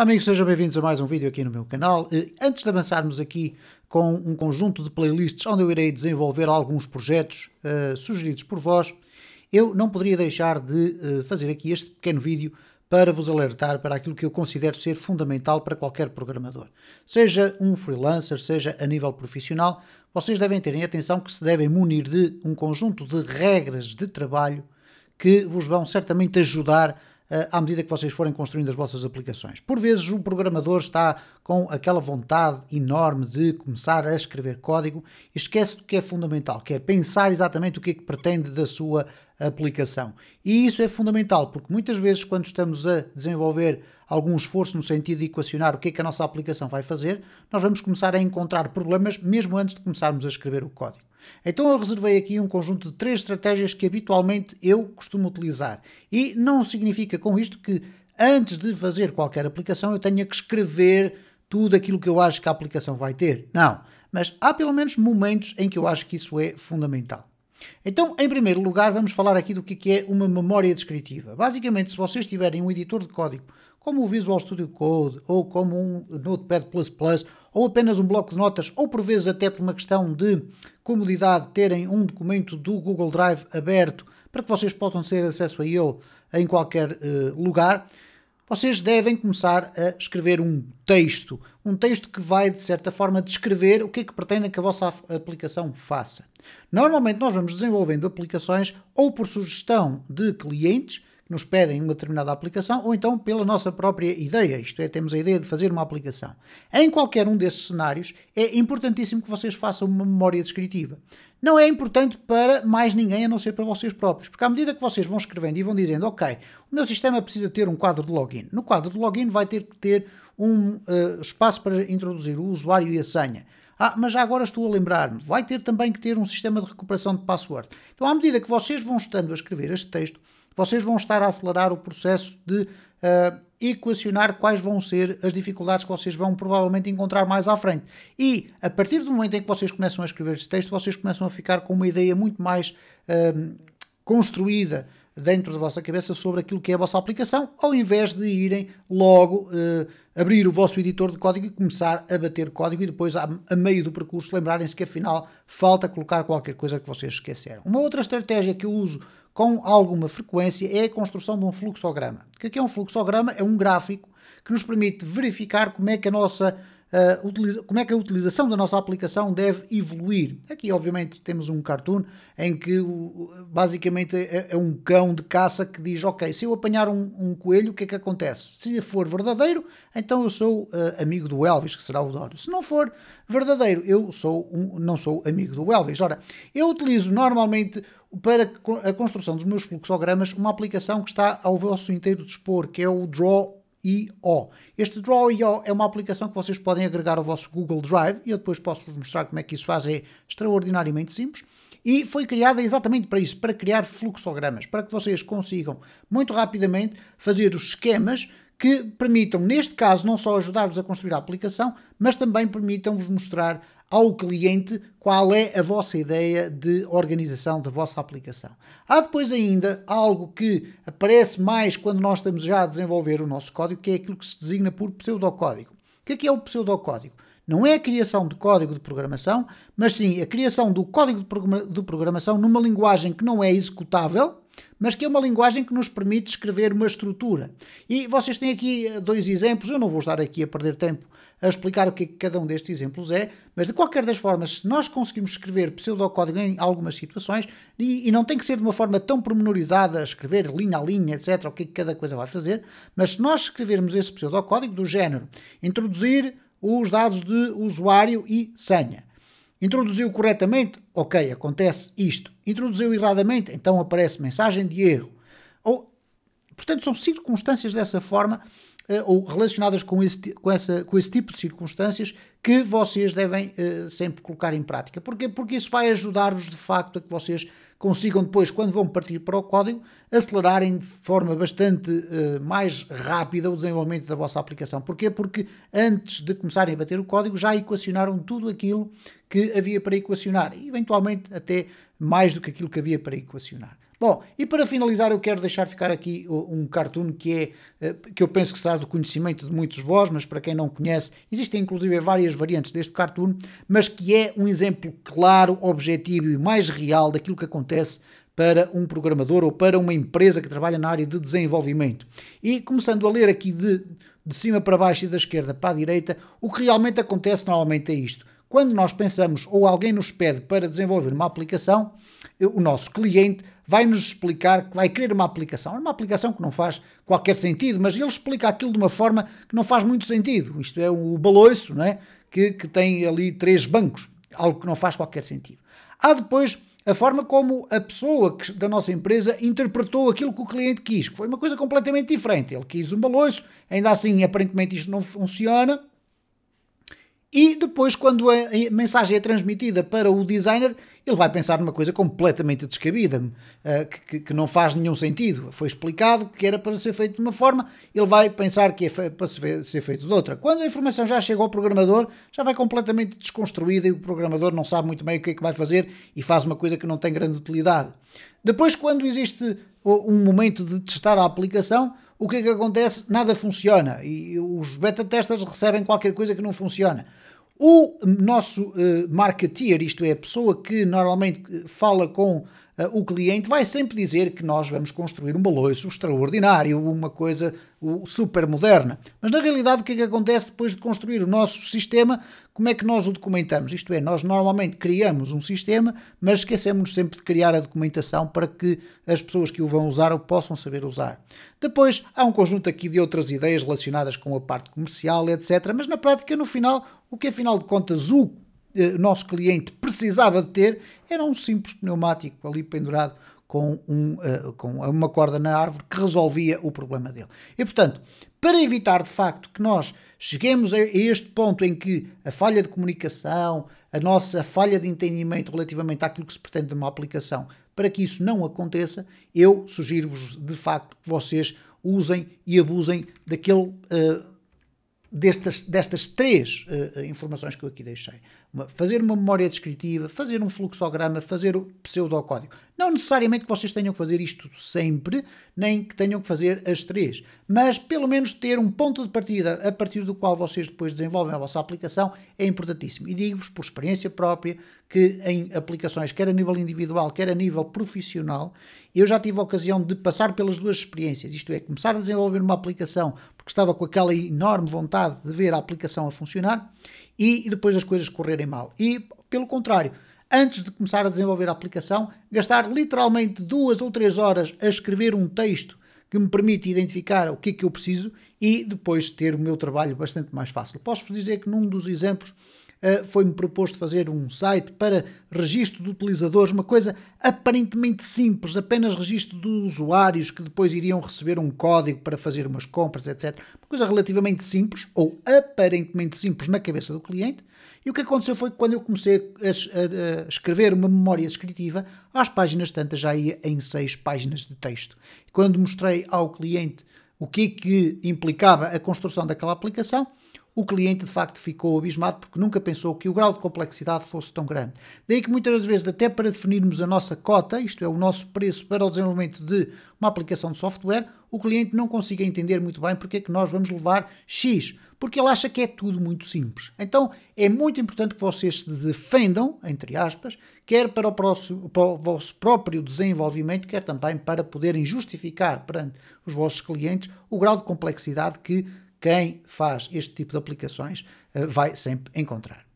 Amigos, sejam bem-vindos a mais um vídeo aqui no meu canal. Eh, antes de avançarmos aqui com um conjunto de playlists onde eu irei desenvolver alguns projetos uh, sugeridos por vós, eu não poderia deixar de uh, fazer aqui este pequeno vídeo para vos alertar para aquilo que eu considero ser fundamental para qualquer programador. Seja um freelancer, seja a nível profissional, vocês devem terem atenção que se devem munir de um conjunto de regras de trabalho que vos vão certamente ajudar eh, à medida que vocês forem construindo as vossas aplicações. Por vezes o programador está com aquela vontade enorme de começar a escrever código e esquece do que é fundamental, que é pensar exatamente o que é que pretende da sua aplicação. E isso é fundamental, porque muitas vezes quando estamos a desenvolver algum esforço no sentido de equacionar o que é que a nossa aplicação vai fazer, nós vamos começar a encontrar problemas mesmo antes de começarmos a escrever o código. Então eu reservei aqui um conjunto de três estratégias que habitualmente eu costumo utilizar. E não significa com isto que antes de fazer qualquer aplicação eu tenha que escrever tudo aquilo que eu acho que a aplicação vai ter. Não. Mas há pelo menos momentos em que eu acho que isso é fundamental. Então, em primeiro lugar, vamos falar aqui do que é, é uma memória descritiva. Basicamente, se vocês tiverem um editor de código, como o Visual Studio Code, ou como um Notepad++, ou apenas um bloco de notas, ou por vezes até por uma questão de comodidade terem um documento do Google Drive aberto para que vocês possam ter acesso a ele em qualquer uh, lugar, vocês devem começar a escrever um texto. Um texto que vai, de certa forma, descrever o que é que pretende que a vossa aplicação faça. Normalmente nós vamos desenvolvendo aplicações ou por sugestão de clientes nos pedem uma determinada aplicação ou então pela nossa própria ideia, isto é, temos a ideia de fazer uma aplicação. Em qualquer um desses cenários, é importantíssimo que vocês façam uma memória descritiva. Não é importante para mais ninguém a não ser para vocês próprios, porque à medida que vocês vão escrevendo e vão dizendo, ok, o meu sistema precisa ter um quadro de login. No quadro de login vai ter que ter um uh, espaço para introduzir o usuário e a senha. Ah, mas já agora estou a lembrar-me, vai ter também que ter um sistema de recuperação de password. Então, à medida que vocês vão estando a escrever este texto, vocês vão estar a acelerar o processo de uh, equacionar quais vão ser as dificuldades que vocês vão provavelmente encontrar mais à frente. E a partir do momento em que vocês começam a escrever este texto, vocês começam a ficar com uma ideia muito mais uh, construída dentro da vossa cabeça sobre aquilo que é a vossa aplicação, ao invés de irem logo eh, abrir o vosso editor de código e começar a bater código e depois, a, a meio do percurso, lembrarem-se que afinal falta colocar qualquer coisa que vocês esqueceram. Uma outra estratégia que eu uso com alguma frequência é a construção de um fluxograma. O é que é um fluxograma? É um gráfico que nos permite verificar como é que a nossa uh, como é que a utilização da nossa aplicação deve evoluir. Aqui, obviamente, temos um cartoon em que o, basicamente é, é, um cão de caça que diz: Ok, se eu apanhar um, um, coelho, o que é que acontece? Se for verdadeiro, então eu sou uh, amigo do Elvis, que será o Dório. Se não for verdadeiro, eu sou um, não sou amigo do Elvis. Ora, eu utilizo normalmente para a construção dos meus fluxogramas uma aplicação que está ao vosso inteiro dispor, que é o Draw Draw.io. Este Draw.io é uma aplicação que vocês podem agregar ao vosso Google Drive e eu depois posso-vos mostrar como é que isso faz, é extraordinariamente simples. E foi criada exatamente para isso, para criar fluxogramas, para que vocês consigam muito rapidamente fazer os esquemas que permitam, neste caso, não só ajudar-vos a construir a aplicação, mas também permitam-vos mostrar ao cliente qual é a vossa ideia de organização da vossa aplicação. Há depois ainda algo que aparece mais quando nós estamos já a desenvolver o nosso código, que é aquilo que se designa por pseudocódigo. O que é que é o pseudocódigo? Não é a criação de código de programação, mas sim a criação do código de programação numa linguagem que não é executável, mas que é uma linguagem que nos permite escrever uma estrutura. E vocês têm aqui eh, dois exemplos, eu não vou estar aqui a perder tempo a explicar o que, é que cada um destes exemplos é, mas de qualquer das formas, se nós conseguimos escrever pseudocódigo em algumas situações, e, e não tem que ser de uma forma tão pormenorizada, escrever linha a linha, etc., o que, é que cada coisa vai fazer, mas se nós escrevermos esse pseudocódigo do género, introduzir os dados de usuário e senha. Introduziu corretamente? Ok, acontece isto. Introduziu erradamente? Então aparece mensagem de erro. Ou, portanto, são circunstâncias dessa forma eh, ou relacionadas com esse, com, essa, com esse tipo de circunstâncias que vocês devem eh, sempre colocar em prática. Porquê? Porque isso vai ajudar-vos de facto a que vocês consigam depois, quando vão partir para o código, acelerarem de forma bastante uh, mais rápida o desenvolvimento da vossa aplicação. Porquê? Porque antes de começarem a bater o código já equacionaram tudo aquilo que havia para equacionar e eventualmente até mais do que aquilo que havia para equacionar. Bom, e para finalizar, eu quero deixar ficar aqui um cartoon que é eh, que eu penso que será do conhecimento de muitos de vós, mas para quem não conhece, existem inclusive várias variantes deste cartoon, mas que é um exemplo claro, objetivo e mais real daquilo que acontece para um programador ou para uma empresa que trabalha na área de desenvolvimento. E começando a ler aqui de, de cima para baixo e da esquerda para a direita, o que realmente acontece normalmente é isto. Quando nós pensamos ou alguém nos pede para desenvolver uma aplicação, o nosso cliente vai nos explicar que vai querer uma aplicação. É uma aplicação que não faz qualquer sentido, mas ele explica aquilo de uma forma que não faz muito sentido. Isto é o baloiço, não é? Que, que tem ali três bancos, algo que não faz qualquer sentido. Há depois a forma como a pessoa que, da nossa empresa interpretou aquilo que o cliente quis, que foi uma coisa completamente diferente. Ele quis um baloiço, ainda assim aparentemente isto não funciona, e depois, quando a mensagem é transmitida para o designer, ele vai pensar numa coisa completamente descabida, uh, que, que não faz nenhum sentido. Foi explicado que era para ser feito de uma forma, ele vai pensar que é para ser feito de outra. Quando a informação já chega ao programador, já vai completamente desconstruída e o programador não sabe muito bem o que é que vai fazer e faz uma coisa que não tem grande utilidade. Depois, quando existe um momento de testar a aplicação, o que é que acontece? Nada funciona e os beta testers recebem qualquer coisa que não funciona. O nosso uh, marketeer, isto é, a pessoa que normalmente eh, fala com ah, o cliente vai sempre dizer que nós vamos construir um balanço extraordinário, uma coisa super moderna. Mas na realidade, o que é que acontece depois de construir o nosso sistema? Como é que nós o documentamos? Isto é, nós normalmente criamos um sistema, mas esquecemos sempre de criar a documentação para que as pessoas que o vão usar o possam saber usar. Depois há um conjunto aqui de outras ideias relacionadas com a parte comercial, etc. Mas na prática, no final, o que afinal de contas o o eh, nosso cliente precisava de ter era um simples pneumático ali pendurado com, um, uh, com uma corda na árvore que resolvia o problema dele. E portanto, para evitar de facto que nós cheguemos a este ponto em que a falha de comunicação, a nossa falha de entendimento relativamente àquilo que se pretende de uma aplicação, para que isso não aconteça, eu sugiro-vos de facto que vocês usem e abusem daquele. Uh, destas, destas três uh, informações que eu aqui deixei fazer uma memória descritiva, fazer um fluxograma, fazer o pseudocódigo. Não necessariamente que vocês tenham que fazer isto sempre, nem que tenham que fazer as três, mas pelo menos ter um ponto de partida a partir do qual vocês depois desenvolvem a vossa aplicação é importantíssimo. E digo-vos por experiência própria que em aplicações, quer a nível individual, quer a nível profissional, eu já tive a ocasião de passar pelas duas experiências, isto é, começar a desenvolver uma aplicação porque estava com aquela enorme vontade de ver a aplicação a funcionar e, e depois as coisas correrem mal. E, pelo contrário, antes de começar a desenvolver a aplicação, gastar literalmente duas ou três horas a escrever um texto que me permite identificar o que é que eu preciso e depois ter o meu trabalho bastante mais fácil. Posso-vos dizer que num dos exemplos eh, foi-me proposto fazer um site para registro de utilizadores, uma coisa aparentemente simples, apenas registro de usuários que depois iriam receber um código para fazer umas compras, etc. Uma coisa relativamente simples, ou aparentemente simples na cabeça do cliente. E o que aconteceu foi que quando eu comecei a, a, a escrever uma memória descritiva, às páginas tantas já ia em seis páginas de texto. E quando mostrei ao cliente o que, é que implicava a construção daquela aplicação, o cliente de facto ficou abismado porque nunca pensou que o grau de complexidade fosse tão grande. Daí que muitas das vezes, até para definirmos a nossa cota, isto é, o nosso preço para o desenvolvimento de uma aplicação de software, o cliente não consiga entender muito bem porque é que nós vamos levar X, porque ele acha que é tudo muito simples. Então é muito importante que vocês se defendam, entre aspas, quer para o, próximo, para o vosso próprio desenvolvimento, quer também para poderem justificar perante os vossos clientes o grau de complexidade que quem faz este tipo de aplicações eh, vai sempre encontrar.